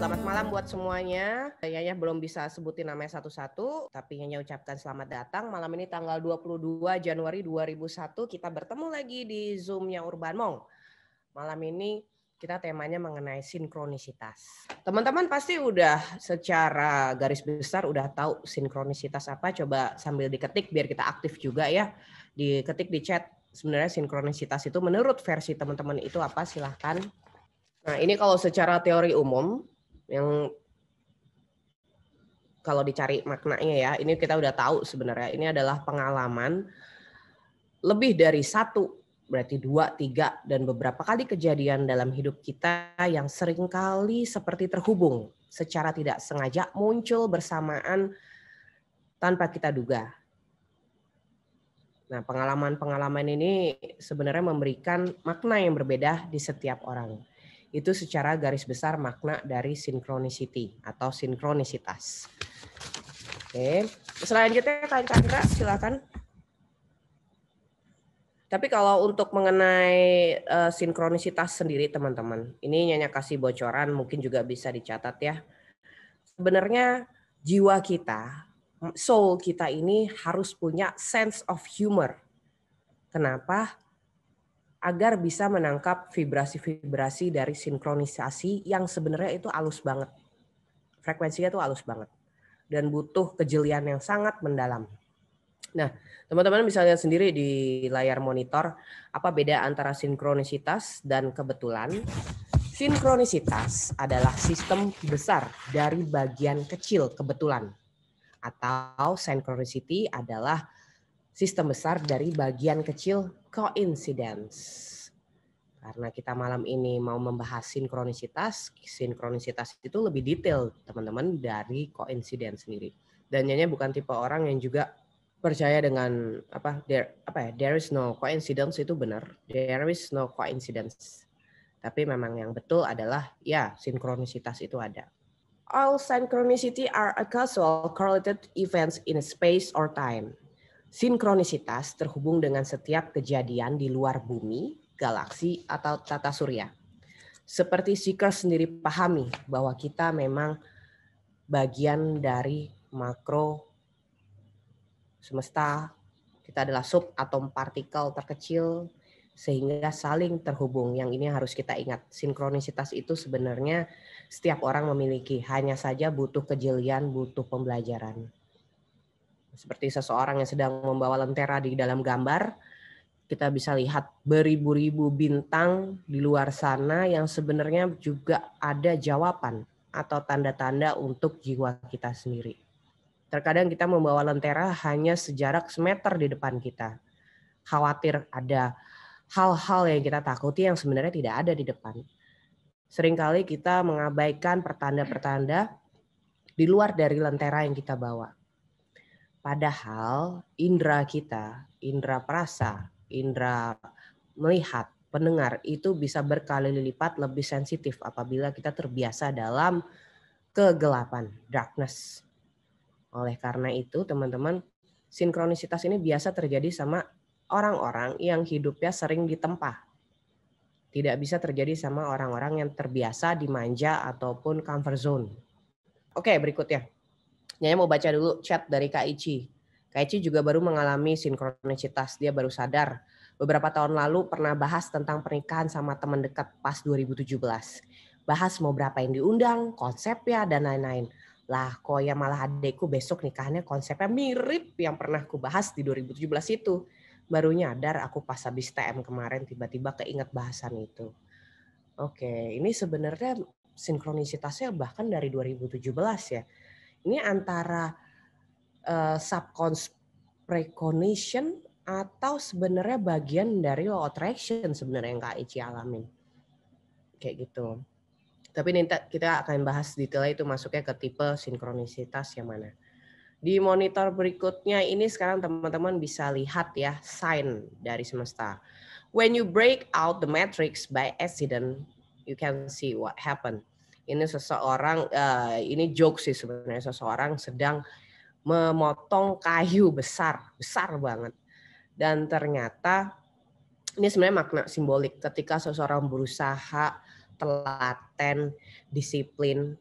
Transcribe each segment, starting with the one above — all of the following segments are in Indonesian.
Selamat malam buat semuanya. Nyanya belum bisa sebutin namanya satu-satu, tapi hanya ucapkan selamat datang. Malam ini tanggal 22 Januari 2001 kita bertemu lagi di Zoom-nya Urban Mong. Malam ini kita temanya mengenai sinkronisitas. Teman-teman pasti udah secara garis besar udah tahu sinkronisitas apa. Coba sambil diketik biar kita aktif juga ya. Diketik di chat sebenarnya sinkronisitas itu menurut versi teman-teman itu apa silahkan. Nah ini kalau secara teori umum yang kalau dicari maknanya ya, ini kita udah tahu sebenarnya. Ini adalah pengalaman lebih dari satu, berarti dua, tiga, dan beberapa kali kejadian dalam hidup kita yang seringkali seperti terhubung secara tidak sengaja muncul bersamaan tanpa kita duga. Nah, pengalaman-pengalaman ini sebenarnya memberikan makna yang berbeda di setiap orang itu secara garis besar makna dari synchronicity atau sinkronisitas. Oke, selanjutnya Kak Chandra silakan. Tapi kalau untuk mengenai uh, sinkronisitas sendiri teman-teman, ini Nyanya kasih bocoran mungkin juga bisa dicatat ya. Sebenarnya jiwa kita, soul kita ini harus punya sense of humor. Kenapa? agar bisa menangkap vibrasi-vibrasi dari sinkronisasi yang sebenarnya itu halus banget. Frekuensinya itu halus banget dan butuh kejelian yang sangat mendalam. Nah, teman-teman bisa lihat sendiri di layar monitor apa beda antara sinkronisitas dan kebetulan. Sinkronisitas adalah sistem besar dari bagian kecil kebetulan atau synchronicity adalah sistem besar dari bagian kecil coincidence. Karena kita malam ini mau membahas sinkronisitas, sinkronisitas itu lebih detail teman-teman dari koinsiden sendiri. Dan nyanyi bukan tipe orang yang juga percaya dengan apa there apa ya there is no coincidence itu benar there is no coincidence tapi memang yang betul adalah ya sinkronisitas itu ada all synchronicity are a causal correlated events in space or time Sinkronisitas terhubung dengan setiap kejadian di luar bumi, galaksi, atau tata surya. Seperti Seeker sendiri pahami bahwa kita memang bagian dari makro semesta, kita adalah sub atom partikel terkecil sehingga saling terhubung. Yang ini harus kita ingat. Sinkronisitas itu sebenarnya setiap orang memiliki, hanya saja butuh kejelian, butuh pembelajaran seperti seseorang yang sedang membawa lentera di dalam gambar, kita bisa lihat beribu-ribu bintang di luar sana yang sebenarnya juga ada jawaban atau tanda-tanda untuk jiwa kita sendiri. Terkadang kita membawa lentera hanya sejarak semeter di depan kita. Khawatir ada hal-hal yang kita takuti yang sebenarnya tidak ada di depan. Seringkali kita mengabaikan pertanda-pertanda di luar dari lentera yang kita bawa Padahal indera kita, indera perasa, indera melihat, pendengar itu bisa berkali lipat lebih sensitif apabila kita terbiasa dalam kegelapan, darkness. Oleh karena itu, teman-teman, sinkronisitas ini biasa terjadi sama orang-orang yang hidupnya sering ditempa. Tidak bisa terjadi sama orang-orang yang terbiasa dimanja ataupun comfort zone. Oke, berikutnya. Nyanya mau baca dulu chat dari Kak Ici. Kak Ici juga baru mengalami sinkronisitas, dia baru sadar. Beberapa tahun lalu pernah bahas tentang pernikahan sama teman dekat pas 2017. Bahas mau berapa yang diundang, konsep ya dan lain-lain. Lah, kok ya malah adekku besok nikahannya konsepnya mirip yang pernah ku bahas di 2017 itu. Baru nyadar aku pas habis TM kemarin tiba-tiba keinget bahasan itu. Oke, ini sebenarnya sinkronisitasnya bahkan dari 2017 ya. Ini antara uh, eh, subconscious precognition atau sebenarnya bagian dari law attraction sebenarnya yang Kak alamin. Kayak gitu. Tapi nanti kita akan bahas detail itu masuknya ke tipe sinkronisitas yang mana. Di monitor berikutnya ini sekarang teman-teman bisa lihat ya sign dari semesta. When you break out the matrix by accident, you can see what happened ini seseorang uh, ini joke sih sebenarnya seseorang sedang memotong kayu besar besar banget dan ternyata ini sebenarnya makna simbolik ketika seseorang berusaha telaten disiplin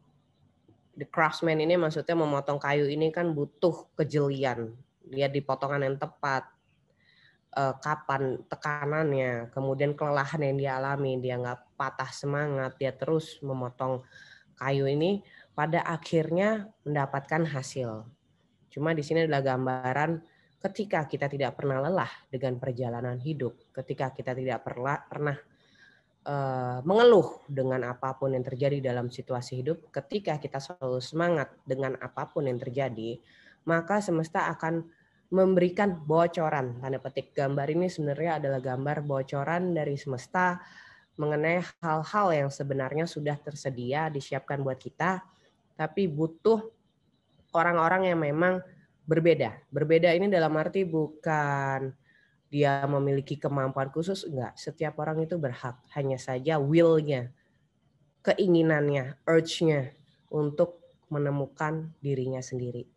the craftsman ini maksudnya memotong kayu ini kan butuh kejelian dia di yang tepat eh, kapan tekanannya kemudian kelelahan yang dialami dia nggak patah semangat, dia terus memotong kayu ini pada akhirnya mendapatkan hasil. Cuma di sini adalah gambaran ketika kita tidak pernah lelah dengan perjalanan hidup, ketika kita tidak pernah eh, mengeluh dengan apapun yang terjadi dalam situasi hidup, ketika kita selalu semangat dengan apapun yang terjadi, maka semesta akan memberikan bocoran tanda petik gambar ini sebenarnya adalah gambar bocoran dari semesta mengenai hal-hal yang sebenarnya sudah tersedia disiapkan buat kita, tapi butuh orang-orang yang memang berbeda. Berbeda ini dalam arti bukan dia memiliki kemampuan khusus, enggak. Setiap orang itu berhak, hanya saja will-nya, keinginannya, urge-nya untuk menemukan dirinya sendiri.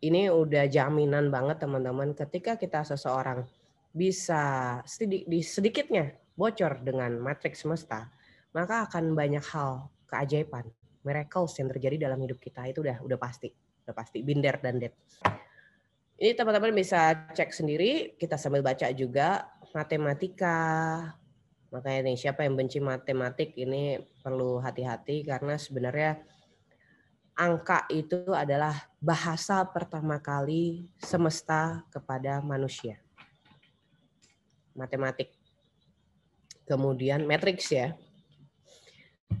Ini udah jaminan banget teman-teman ketika kita seseorang bisa sedikitnya bocor dengan matriks semesta, maka akan banyak hal keajaiban, miracles yang terjadi dalam hidup kita itu udah udah pasti, udah pasti binder dan dead. Ini teman-teman bisa cek sendiri, kita sambil baca juga matematika. Makanya nih siapa yang benci matematik ini perlu hati-hati karena sebenarnya angka itu adalah bahasa pertama kali semesta kepada manusia. Matematik kemudian matrix ya,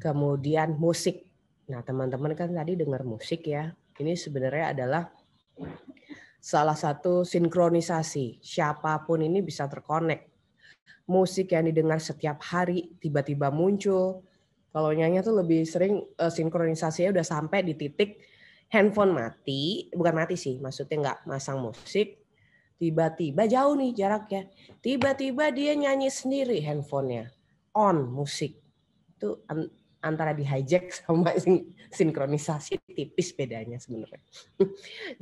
kemudian musik. Nah teman-teman kan tadi dengar musik ya, ini sebenarnya adalah salah satu sinkronisasi. Siapapun ini bisa terkonek. Musik yang didengar setiap hari tiba-tiba muncul. Kalau nyanyi tuh lebih sering uh, sinkronisasinya udah sampai di titik handphone mati, bukan mati sih, maksudnya nggak masang musik, Tiba-tiba jauh nih jaraknya. Tiba-tiba dia nyanyi sendiri handphonenya. On musik. Itu antara di hijack sama sin sinkronisasi tipis bedanya sebenarnya.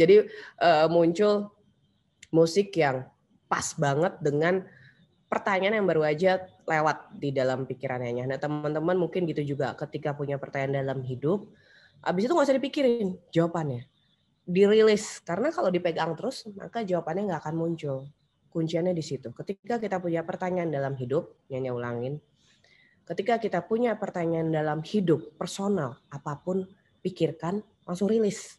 Jadi eh, muncul musik yang pas banget dengan pertanyaan yang baru aja lewat di dalam pikirannya. Nah teman-teman mungkin gitu juga ketika punya pertanyaan dalam hidup, abis itu nggak usah dipikirin jawabannya dirilis karena kalau dipegang terus maka jawabannya nggak akan muncul kuncinya di situ ketika kita punya pertanyaan dalam hidup nyanyi ulangin ketika kita punya pertanyaan dalam hidup personal apapun pikirkan langsung rilis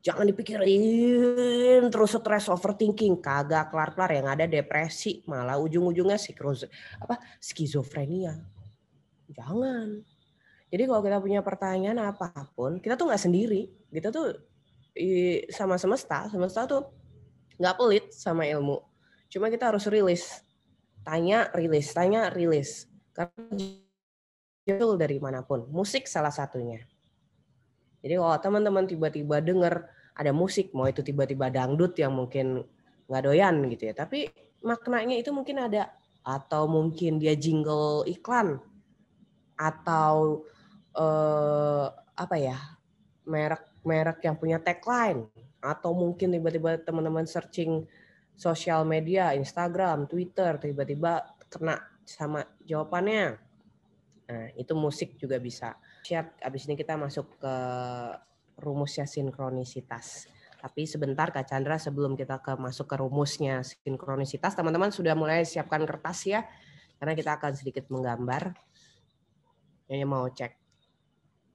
jangan dipikirin terus stress overthinking kagak kelar kelar yang ada depresi malah ujung ujungnya psikros apa skizofrenia jangan jadi kalau kita punya pertanyaan apapun, kita tuh nggak sendiri. Kita tuh sama semesta semesta tuh nggak pelit sama ilmu cuma kita harus rilis tanya rilis tanya rilis karena jual dari manapun musik salah satunya jadi kalau teman-teman tiba-tiba dengar ada musik mau itu tiba-tiba dangdut yang mungkin nggak doyan gitu ya tapi maknanya itu mungkin ada atau mungkin dia jingle iklan atau eh, apa ya merek merek yang punya tagline atau mungkin tiba-tiba teman-teman searching sosial media, Instagram, Twitter, tiba-tiba kena sama jawabannya. Nah, itu musik juga bisa. Siap, abis ini kita masuk ke rumusnya sinkronisitas. Tapi sebentar Kak Chandra sebelum kita ke masuk ke rumusnya sinkronisitas, teman-teman sudah mulai siapkan kertas ya. Karena kita akan sedikit menggambar. Ini mau cek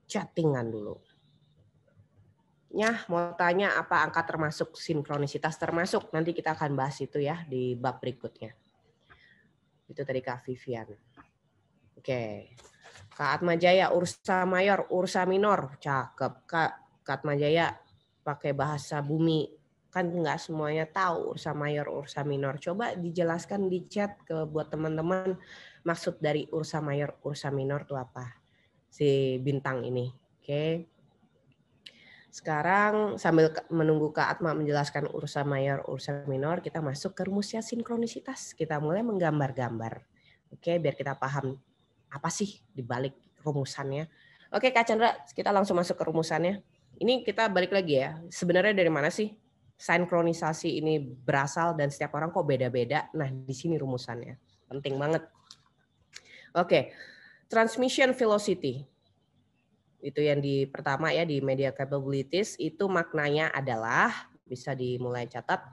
chattingan dulu selanjutnya mau tanya apa angka termasuk sinkronisitas termasuk nanti kita akan bahas itu ya di bab berikutnya itu tadi Kak Vivian oke Kak Atmajaya Ursa Mayor Ursa Minor cakep Kak Kak Atmajaya pakai bahasa bumi kan nggak semuanya tahu Ursa Mayor Ursa Minor coba dijelaskan di chat ke buat teman-teman maksud dari Ursa Mayor Ursa Minor itu apa si bintang ini oke okay. Sekarang sambil menunggu Kak Atma menjelaskan urusan mayor, urusan minor, kita masuk ke rumusnya sinkronisitas. Kita mulai menggambar-gambar. Oke, biar kita paham apa sih dibalik rumusannya. Oke Kak Chandra, kita langsung masuk ke rumusannya. Ini kita balik lagi ya. Sebenarnya dari mana sih sinkronisasi ini berasal dan setiap orang kok beda-beda. Nah, di sini rumusannya. Penting banget. Oke. Transmission velocity itu yang di pertama ya di media capabilities itu maknanya adalah bisa dimulai catat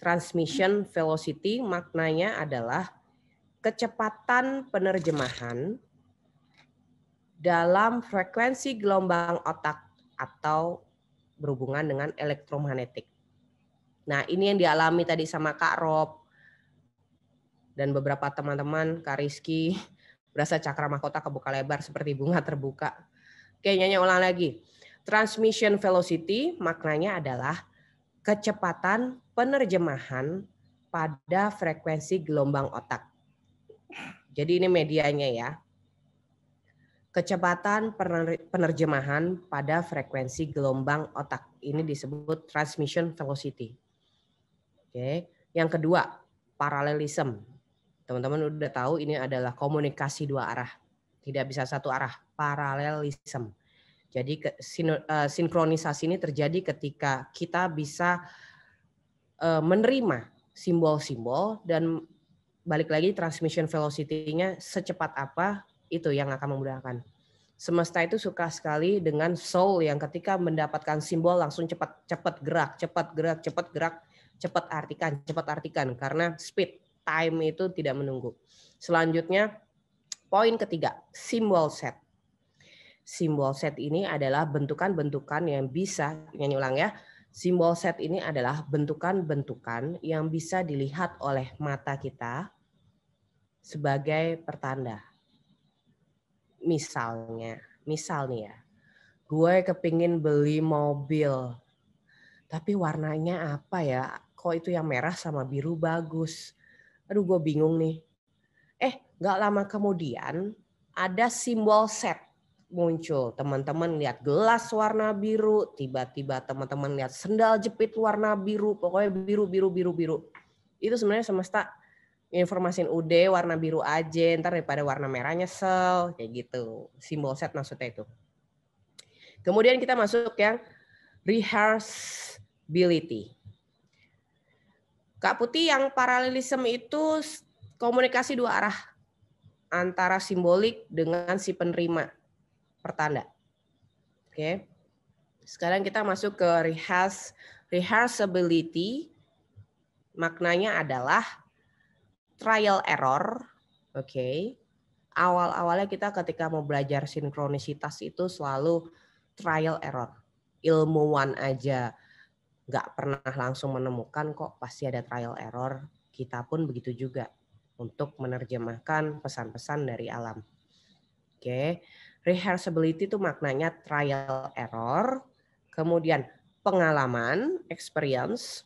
transmission velocity maknanya adalah kecepatan penerjemahan dalam frekuensi gelombang otak atau berhubungan dengan elektromagnetik. Nah, ini yang dialami tadi sama Kak Rob dan beberapa teman-teman Kak Rizky berasa cakra mahkota kebuka lebar seperti bunga terbuka kayaknya ulang lagi. Transmission velocity maknanya adalah kecepatan penerjemahan pada frekuensi gelombang otak. Jadi ini medianya ya. Kecepatan penerjemahan pada frekuensi gelombang otak. Ini disebut transmission velocity. Oke. Yang kedua, paralelism. Teman-teman udah tahu ini adalah komunikasi dua arah. Tidak bisa satu arah paralelism. Jadi eh, sinkronisasi ini terjadi ketika kita bisa eh, menerima simbol-simbol dan balik lagi transmission velocity-nya secepat apa itu yang akan memudahkan. Semesta itu suka sekali dengan soul yang ketika mendapatkan simbol langsung cepat cepat gerak, cepat gerak, cepat gerak, cepat artikan, cepat artikan karena speed time itu tidak menunggu. Selanjutnya poin ketiga, simbol set simbol set ini adalah bentukan-bentukan yang bisa nyanyi ulang ya. Simbol set ini adalah bentukan-bentukan yang bisa dilihat oleh mata kita sebagai pertanda. Misalnya, misal ya, gue kepingin beli mobil, tapi warnanya apa ya? Kok itu yang merah sama biru bagus? Aduh, gue bingung nih. Eh, gak lama kemudian ada simbol set muncul. Teman-teman lihat gelas warna biru, tiba-tiba teman-teman lihat sendal jepit warna biru, pokoknya biru biru biru biru. Itu sebenarnya semesta informasiin UD warna biru aja, ntar daripada warna merahnya sel, kayak gitu. Simbol set maksudnya itu. Kemudian kita masuk yang rehearsability. Kak Putih yang paralelisme itu komunikasi dua arah antara simbolik dengan si penerima pertanda. Oke. Sekarang kita masuk ke rehearse rehearsability. Maknanya adalah trial error. Oke. Awal-awalnya kita ketika mau belajar sinkronisitas itu selalu trial error. Ilmuwan aja nggak pernah langsung menemukan kok pasti ada trial error. Kita pun begitu juga untuk menerjemahkan pesan-pesan dari alam. Oke, Rehearsability itu maknanya trial error, kemudian pengalaman, experience,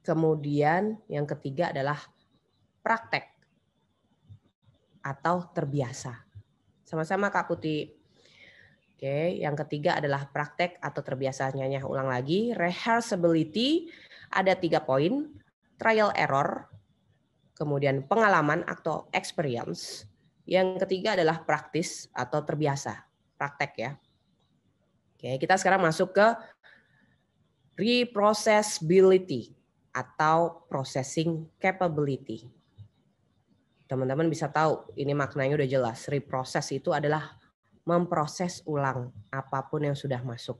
kemudian yang ketiga adalah praktek atau terbiasa. Sama-sama Kak Putih. Oke, yang ketiga adalah praktek atau terbiasanya. Ulang lagi, rehearsability ada tiga poin, trial error, kemudian pengalaman atau experience, yang ketiga adalah praktis atau terbiasa, praktek ya. Oke, kita sekarang masuk ke reprocessibility atau processing capability. Teman-teman bisa tahu, ini maknanya udah jelas. Reprocess itu adalah memproses ulang apapun yang sudah masuk.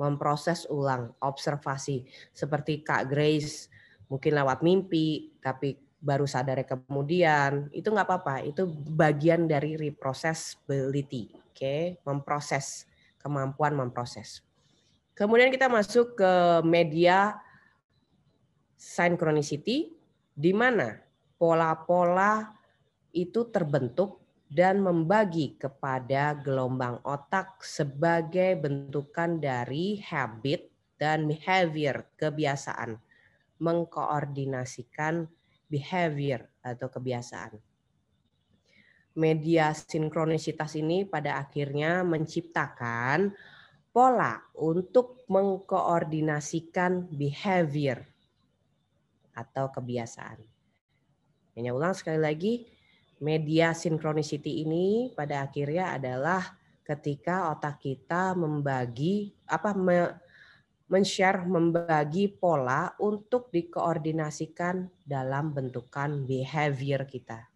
Memproses ulang, observasi. Seperti Kak Grace, mungkin lewat mimpi, tapi baru sadar kemudian itu nggak apa-apa itu bagian dari reprocessability oke okay? memproses kemampuan memproses kemudian kita masuk ke media synchronicity di mana pola-pola itu terbentuk dan membagi kepada gelombang otak sebagai bentukan dari habit dan behavior kebiasaan mengkoordinasikan behavior atau kebiasaan. Media sinkronisitas ini pada akhirnya menciptakan pola untuk mengkoordinasikan behavior atau kebiasaan. Hanya ulang sekali lagi, media sinkronisiti ini pada akhirnya adalah ketika otak kita membagi apa me, men-share, membagi pola untuk dikoordinasikan dalam bentukan behavior kita.